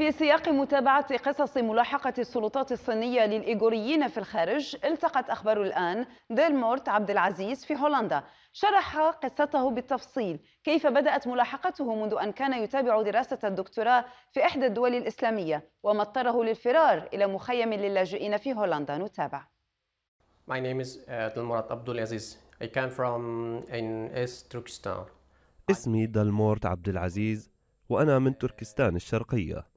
في سياق متابعة قصص ملاحقة السلطات الصينية للإيغوريين في الخارج التقت أخبار الآن ديرمورت عبد العزيز في هولندا شرح قصته بالتفصيل كيف بدأت ملاحقته منذ أن كان يتابع دراسة الدكتوراه في إحدى الدول الإسلامية وما اضطره للفرار إلى مخيم للاجئين في هولندا نتابع My name is Delmorat Abdul Aziz. I came from in East Turkestan. اسمي دلمورت عبد العزيز وأنا من تركستان الشرقية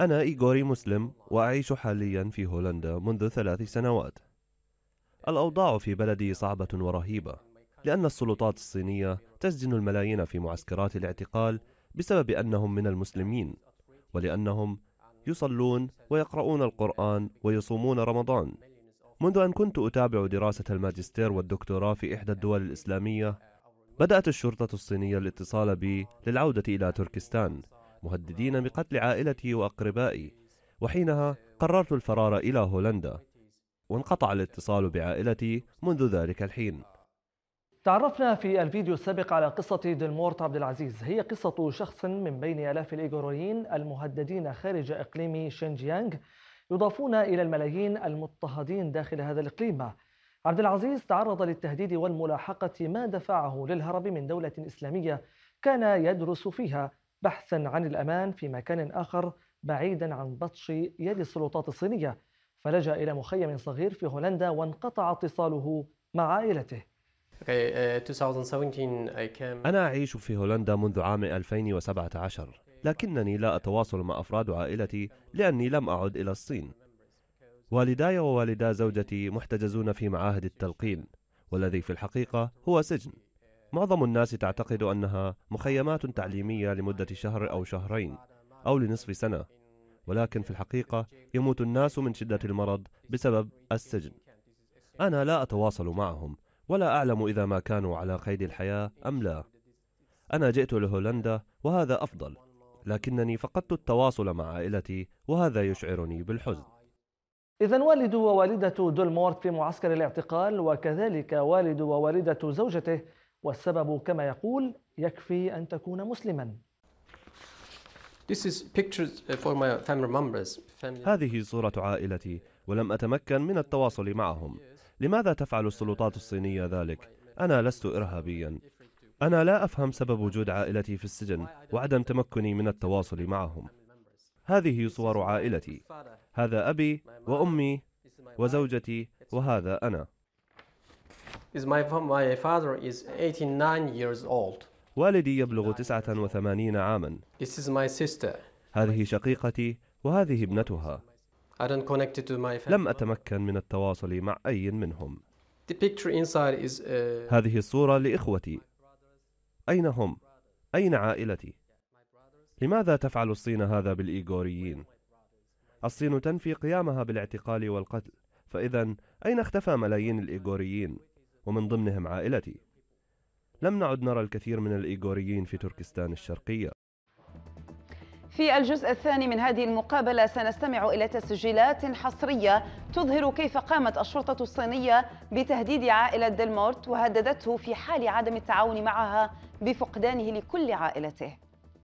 أنا إيغوري مسلم وأعيش حاليا في هولندا منذ ثلاث سنوات الأوضاع في بلدي صعبة ورهيبة لأن السلطات الصينية تسجن الملايين في معسكرات الاعتقال بسبب أنهم من المسلمين ولأنهم يصلون ويقرؤون القرآن ويصومون رمضان منذ أن كنت أتابع دراسة الماجستير والدكتوراه في إحدى الدول الإسلامية بدأت الشرطة الصينية الاتصال بي للعودة إلى تركستان مهددين بقتل عائلتي وأقربائي وحينها قررت الفرار إلى هولندا وانقطع الاتصال بعائلتي منذ ذلك الحين تعرفنا في الفيديو السابق على قصة دلمورت عبد العزيز هي قصة شخص من بين آلاف الإيغوريين المهددين خارج إقليم شينجيانغ يضافون إلى الملايين المضطهدين داخل هذا الإقليم عبد العزيز تعرض للتهديد والملاحقة ما دفعه للهرب من دولة إسلامية كان يدرس فيها بحثا عن الأمان في مكان آخر بعيدا عن بطش يد السلطات الصينية فلجأ إلى مخيم صغير في هولندا وانقطع اتصاله مع عائلته آه، آه، أنا أعيش في هولندا منذ عام 2017 لكنني لا أتواصل مع أفراد عائلتي لأني لم أعد إلى الصين والداي ووالدا زوجتي محتجزون في معاهد التلقين والذي في الحقيقة هو سجن معظم الناس تعتقد أنها مخيمات تعليمية لمدة شهر أو شهرين أو لنصف سنة ولكن في الحقيقة يموت الناس من شدة المرض بسبب السجن أنا لا أتواصل معهم ولا أعلم إذا ما كانوا على قيد الحياة أم لا أنا جئت لهولندا وهذا أفضل لكنني فقدت التواصل مع عائلتي وهذا يشعرني بالحزن إذا والد ووالدة دولمورت في معسكر الاعتقال وكذلك والد ووالدة زوجته والسبب كما يقول يكفي أن تكون مسلما uh, هذه صورة عائلتي ولم أتمكن من التواصل معهم لماذا تفعل السلطات الصينية ذلك؟ أنا لست إرهابيا أنا لا أفهم سبب وجود عائلتي في السجن وعدم تمكني من التواصل معهم هذه صور عائلتي هذا أبي وأمي وزوجتي وهذا أنا is my, my father is 89 years old. والدي يبلغ 89 عاما. This is my sister. هذه شقيقتي وهذه ابنتها. I don't connect to my family. لم أتمكن من التواصل مع أي منهم. The picture inside is, uh... هذه الصورة لإخوتي. أين هم؟ أين عائلتي؟ لماذا تفعل الصين هذا بالإيغوريين؟ الصين تنفي قيامها بالاعتقال والقتل، فإذا أين اختفى ملايين الإيغوريين؟ ومن ضمنهم عائلتي لم نعد نرى الكثير من الإيغوريين في تركستان الشرقية في الجزء الثاني من هذه المقابلة سنستمع إلى تسجيلات حصرية تظهر كيف قامت الشرطة الصينية بتهديد عائلة ديلمورت وهددته في حال عدم التعاون معها بفقدانه لكل عائلته